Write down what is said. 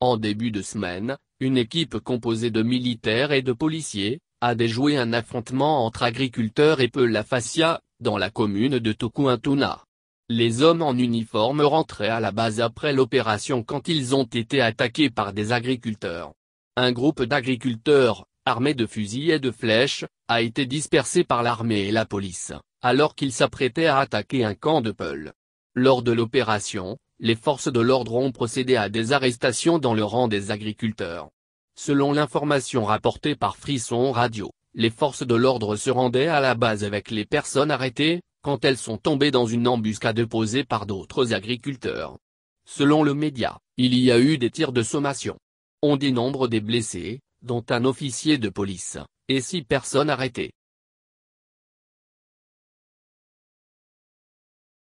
En début de semaine, une équipe composée de militaires et de policiers, a déjoué un affrontement entre agriculteurs et Pelafacia, dans la commune de Tokuintuna. Les hommes en uniforme rentraient à la base après l'opération quand ils ont été attaqués par des agriculteurs. Un groupe d'agriculteurs, armés de fusils et de flèches, a été dispersé par l'armée et la police, alors qu'ils s'apprêtaient à attaquer un camp de Peul. Lors de l'opération, les forces de l'ordre ont procédé à des arrestations dans le rang des agriculteurs. Selon l'information rapportée par Frisson Radio, les forces de l'ordre se rendaient à la base avec les personnes arrêtées, quand elles sont tombées dans une embuscade posée par d'autres agriculteurs. Selon le média, il y a eu des tirs de sommation. On dénombre des blessés, dont un officier de police, et six personnes arrêtées.